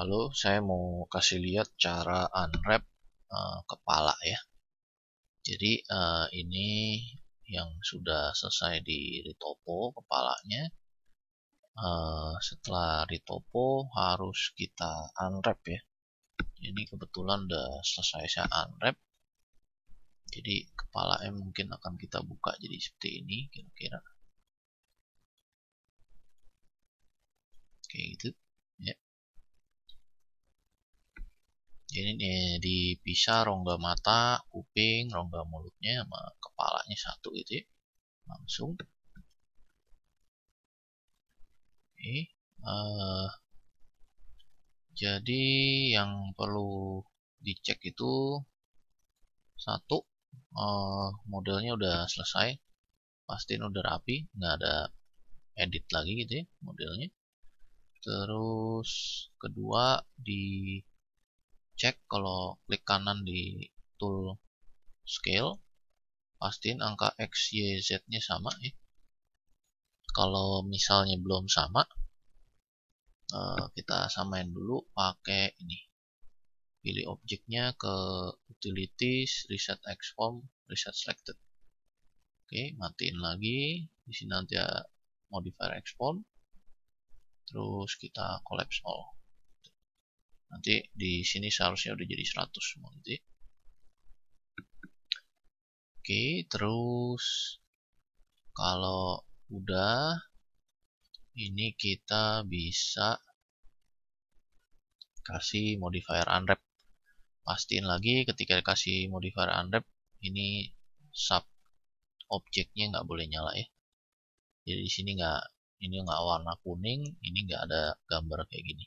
lalu saya mau kasih lihat cara unwrap uh, kepala ya jadi uh, ini yang sudah selesai di retopo kepalanya uh, setelah retopo harus kita unwrap ya Ini kebetulan sudah selesai saya unwrap jadi kepala M mungkin akan kita buka jadi seperti ini kira-kira Oke gitu ini di dipisah rongga mata, kuping, rongga mulutnya sama kepalanya satu gitu ya. Langsung. Oke. Uh, jadi yang perlu dicek itu satu uh, modelnya udah selesai, pasti udah rapi, nggak ada edit lagi gitu ya modelnya. Terus kedua di cek kalau klik kanan di tool scale pastiin angka x, y, z nya sama ya. kalau misalnya belum sama eh, kita samain dulu pakai ini pilih objeknya ke utilities reset x form reset selected oke matiin lagi di sini nanti ya modifier x form terus kita collapse all Nanti di sini seharusnya udah jadi 100 semua nanti. Oke, terus kalau udah ini kita bisa kasih modifier unwrap. Pastiin lagi ketika kasih modifier unwrap ini sub objeknya nggak boleh nyala ya. Jadi di sini nggak ini nggak warna kuning, ini nggak ada gambar kayak gini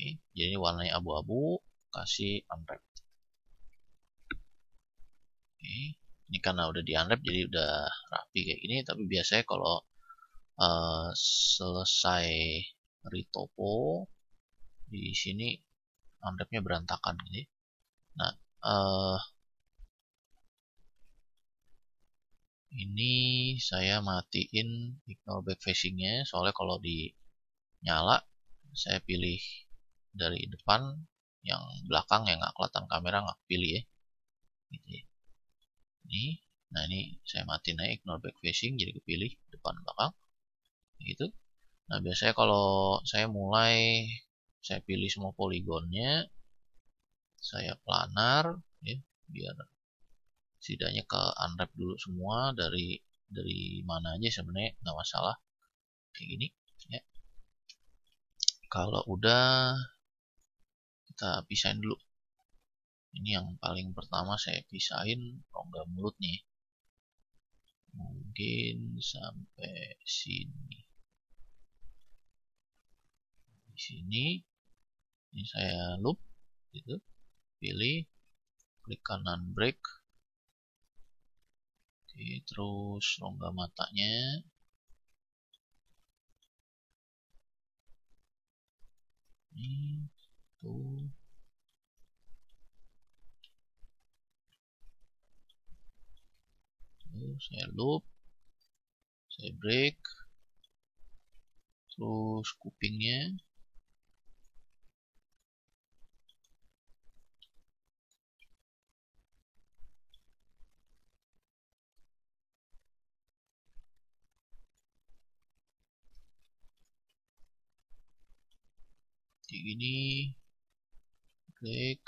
ini jadi warnanya abu-abu kasih unwrap oke ini karena udah di unwrap jadi udah rapi kayak gini tapi biasanya kalau uh, selesai retopo di sini unwrapnya berantakan ini nah uh, ini saya matiin ignore back facingnya soalnya kalau di nyala saya pilih dari depan yang belakang yang nggak kelihatan kamera nggak pilih ya gitu ya. ini nah ini saya mati naik ignore back facing jadi kepilih depan belakang gitu nah biasanya kalau saya mulai saya pilih semua poligonnya saya planar ya biar setidaknya ke unwrap dulu semua dari dari mana aja sebenarnya nggak masalah kayak gini ya kalau udah kita pisahin dulu ini yang paling pertama saya pisahin rongga mulutnya. mungkin sampai sini di sini ini saya loop gitu pilih klik kanan break oke terus rongga matanya ini satu saya loop saya break terus kupingnya Ini Technik.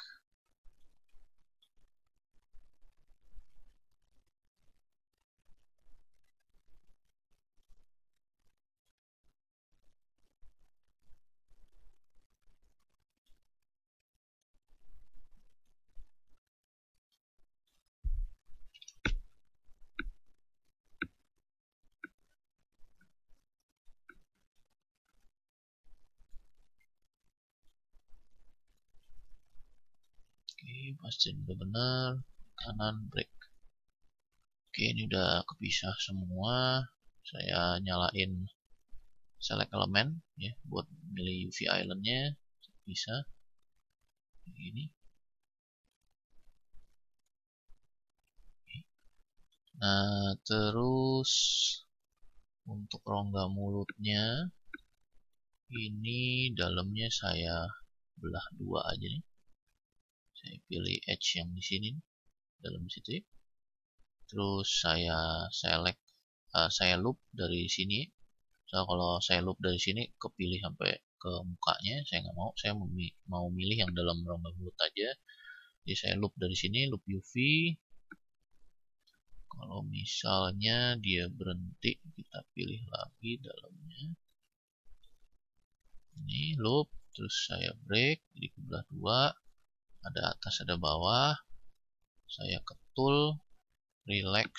masjid udah benar kanan break oke ini udah kepisah semua saya nyalain select elemen ya buat milih UV islandnya bisa ini nah terus untuk rongga mulutnya ini dalamnya saya belah dua aja nih saya pilih edge yang di sini dalam situ ya. terus saya select uh, saya loop dari sini so kalau saya loop dari sini kepilih sampai ke mukanya saya nggak mau saya mau milih yang dalam rongga mulut aja jadi saya loop dari sini loop UV kalau misalnya dia berhenti kita pilih lagi dalamnya ini loop terus saya break jadi ke belah dua ada atas ada bawah saya ke tool, relax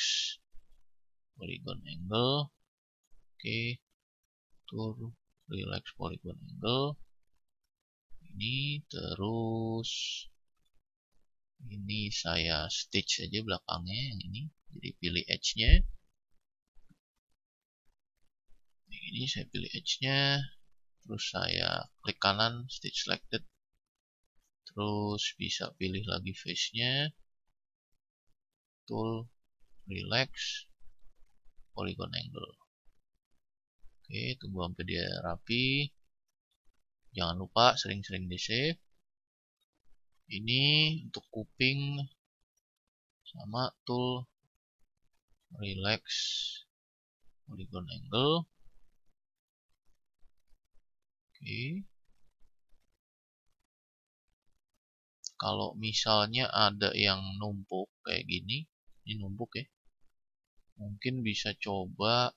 polygon angle oke okay. tur relax polygon angle ini terus ini saya stitch saja belakangnya yang ini jadi pilih edge nya ini saya pilih edge nya terus saya klik kanan stitch selected terus bisa pilih lagi face-nya tool relax polygon angle oke tunggu sampai dia rapi jangan lupa sering-sering di save ini untuk kuping sama tool relax polygon angle oke kalau misalnya ada yang numpuk kayak gini, ini numpuk ya. Mungkin bisa coba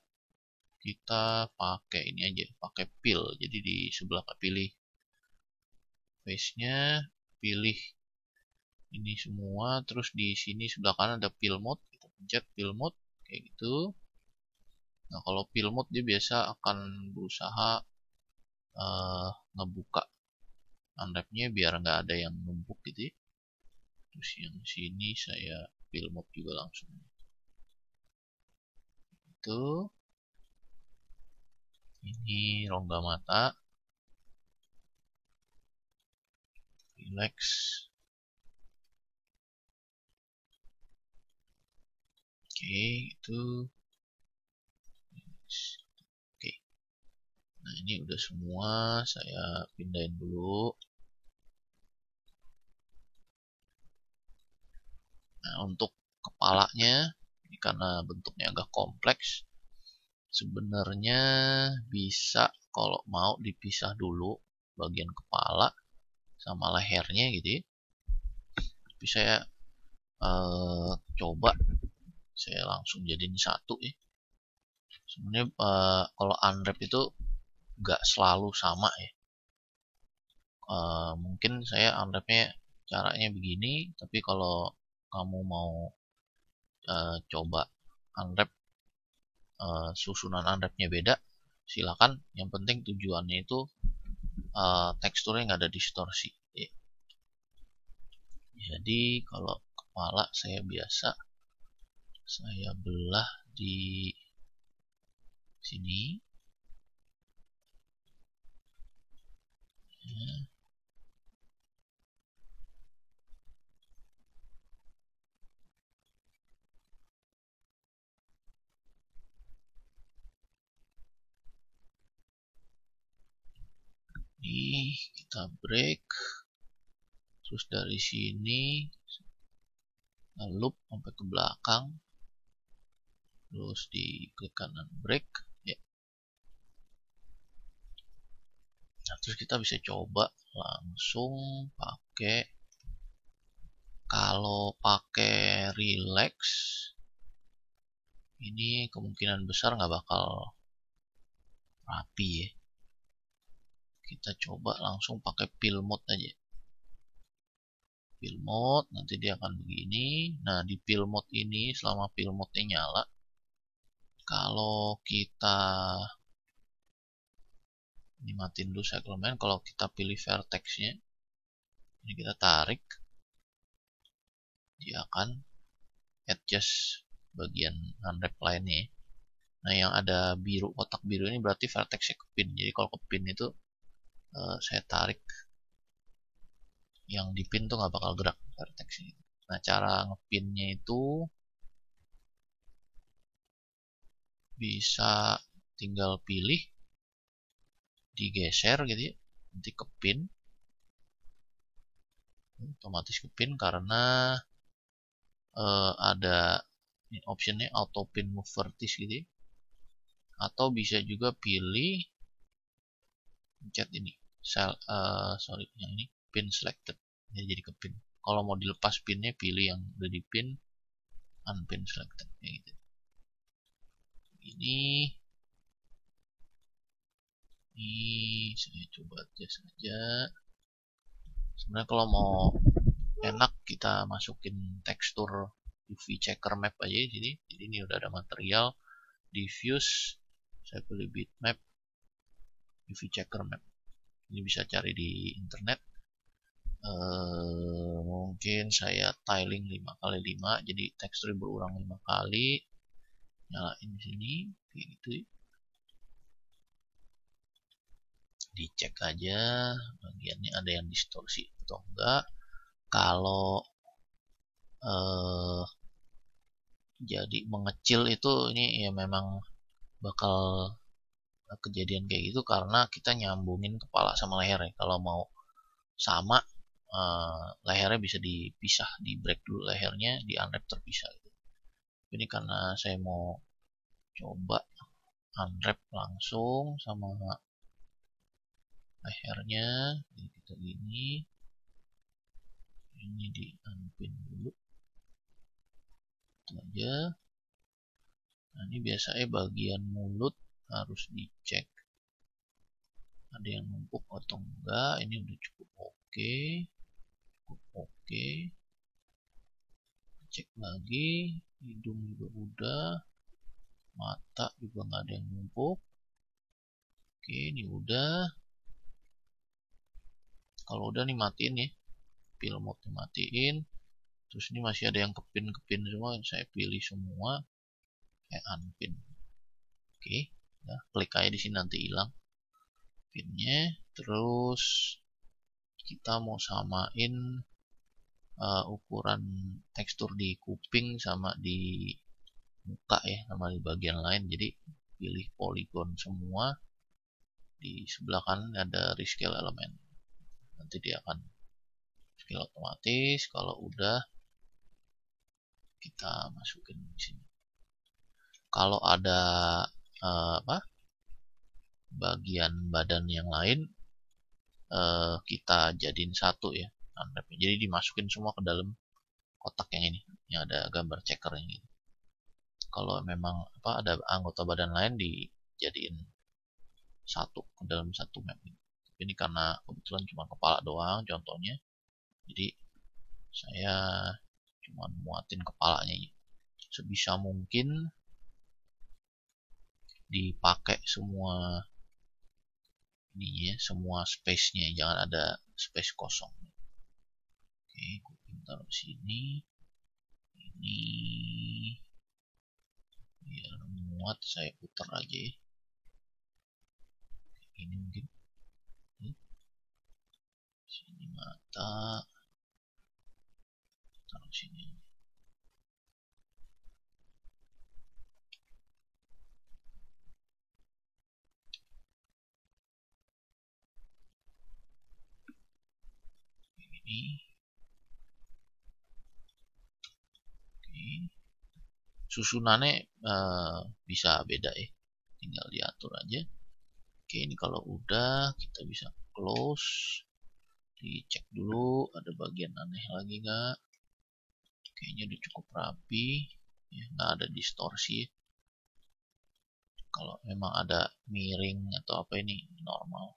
kita pakai ini aja, pakai pil. Jadi di sebelah pilih face-nya, pilih ini semua, terus di sini sebelah kanan ada pil mode, kita pencet pil mode kayak gitu. Nah, kalau pil mode dia biasa akan berusaha uh, ngebuka unwrapnya biar nggak ada yang numpuk gitu ya. terus yang sini saya fill mode juga langsung itu ini rongga mata relax oke okay, itu oke nah ini udah semua saya pindahin dulu Nah, untuk kepalanya, ini karena bentuknya agak kompleks, sebenarnya bisa kalau mau dipisah dulu bagian kepala sama lehernya gitu ya. Tapi saya eh, coba saya langsung jadiin satu ya. Sebenarnya eh, kalau unwrap itu nggak selalu sama ya. Uh, mungkin saya unwrapnya caranya begini tapi kalau kamu mau uh, coba unwrap uh, susunan unwrapnya beda silakan yang penting tujuannya itu uh, teksturnya nggak ada distorsi jadi kalau kepala saya biasa saya belah di sini yeah. ini kita break terus dari sini loop sampai ke belakang terus di klik kanan break ya nah, terus kita bisa coba langsung pakai kalau pakai relax ini kemungkinan besar nggak bakal rapi ya kita coba langsung pakai pill mode aja pill mode nanti dia akan begini nah di pill mode ini selama pill mode ini nyala kalau kita ini matiin dulu segmen kalau kita pilih vertex nya ini kita tarik dia akan adjust bagian unwrap lainnya nah yang ada biru kotak biru ini berarti vertexnya ke pin jadi kalau ke pin itu Eh, saya tarik yang di pin tuh nggak bakal gerak vertex ini. Nah cara ngepinnya itu bisa tinggal pilih digeser gitu ya nanti ke pin otomatis ke pin karena uh, ada ini optionnya auto pin move vertex gitu ya. atau bisa juga pilih pencet ini sel, uh, eh, sorry yang ini pin selected ini jadi ke pin kalau mau dilepas pinnya pilih yang udah di pin unpin selected ya gitu ini ini saya coba tes aja sebenarnya kalau mau enak kita masukin tekstur UV checker map aja di sini jadi ini udah ada material diffuse saya pilih bitmap UV checker map ini bisa cari di internet eh, mungkin saya tiling 5 kali 5 jadi tekstur berulang 5 kali nyalain di sini kayak gitu ya. dicek aja bagiannya ada yang distorsi atau enggak kalau eh, jadi mengecil itu ini ya memang bakal kejadian kayak gitu karena kita nyambungin kepala sama leher ya. Kalau mau sama uh, lehernya bisa dipisah, di break dulu lehernya, di unwrap terpisah gitu. Ini karena saya mau coba unwrap langsung sama lehernya ini kita gini ini di unpin dulu itu aja nah ini biasanya eh, bagian mulut harus dicek ada yang numpuk atau enggak ini udah cukup oke cukup oke cek lagi hidung juga udah mata juga nggak ada yang numpuk oke ini udah kalau udah nih matiin ya pil mode matiin terus ini masih ada yang kepin-kepin semua saya pilih semua kayak unpin oke okay ya, klik aja di sini nanti hilang pinnya terus kita mau samain uh, ukuran tekstur di kuping sama di muka ya sama di bagian lain jadi pilih polygon semua di sebelah kanan ada rescale elemen nanti dia akan scale otomatis kalau udah kita masukin di sini kalau ada uh, apa bagian badan yang lain uh, kita jadiin satu ya Jadi dimasukin semua ke dalam kotak yang ini yang ada gambar yang gitu. ini Kalau memang apa ada anggota badan lain dijadiin satu ke dalam satu map ini. Tapi ini karena kebetulan cuma kepala doang contohnya. Jadi saya cuma muatin kepalanya ini Sebisa mungkin dipakai semua ini ya semua space-nya jangan ada space kosong oke gue taruh sini ini biar muat saya putar aja ya ini mungkin sini mata taruh sini ini Oke. susunannya e, bisa beda ya tinggal diatur aja Oke ini kalau udah kita bisa close dicek dulu ada bagian aneh lagi nggak kayaknya udah cukup rapi ya nggak ada distorsi kalau memang ada miring atau apa ini normal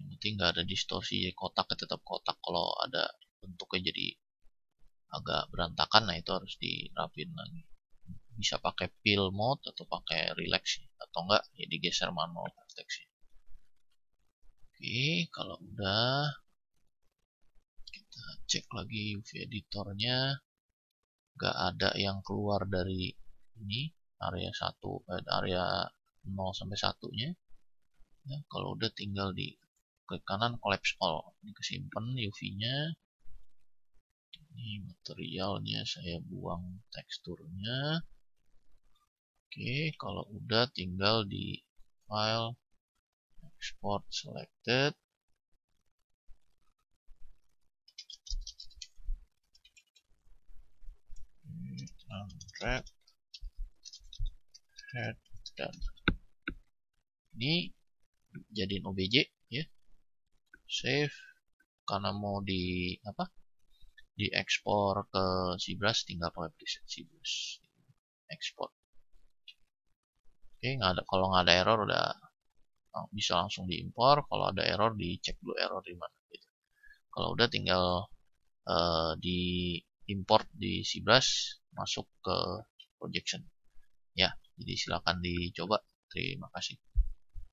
yang penting nggak ada distorsi kotak kotaknya tetap kotak kalau ada bentuknya jadi agak berantakan nah itu harus dirapin lagi bisa pakai peel mode atau pakai relax atau enggak ya digeser manual konteksnya oke kalau udah kita cek lagi UV editornya nggak ada yang keluar dari ini area satu eh, area 0 sampai satunya ya, kalau udah tinggal di ke kanan collapse all ini kesimpan UV-nya ini materialnya saya buang teksturnya oke kalau udah tinggal di file export selected unwrap head dan ini jadiin obj ya save karena mau di apa Di ekspor ke Cbrush tinggal pakai preset Cbrush export oke nggak ada kalau nggak ada error udah oh, bisa langsung diimpor kalau ada error dicek dulu error di mana gitu. kalau udah tinggal uh, di import di masuk ke projection ya jadi silakan dicoba terima kasih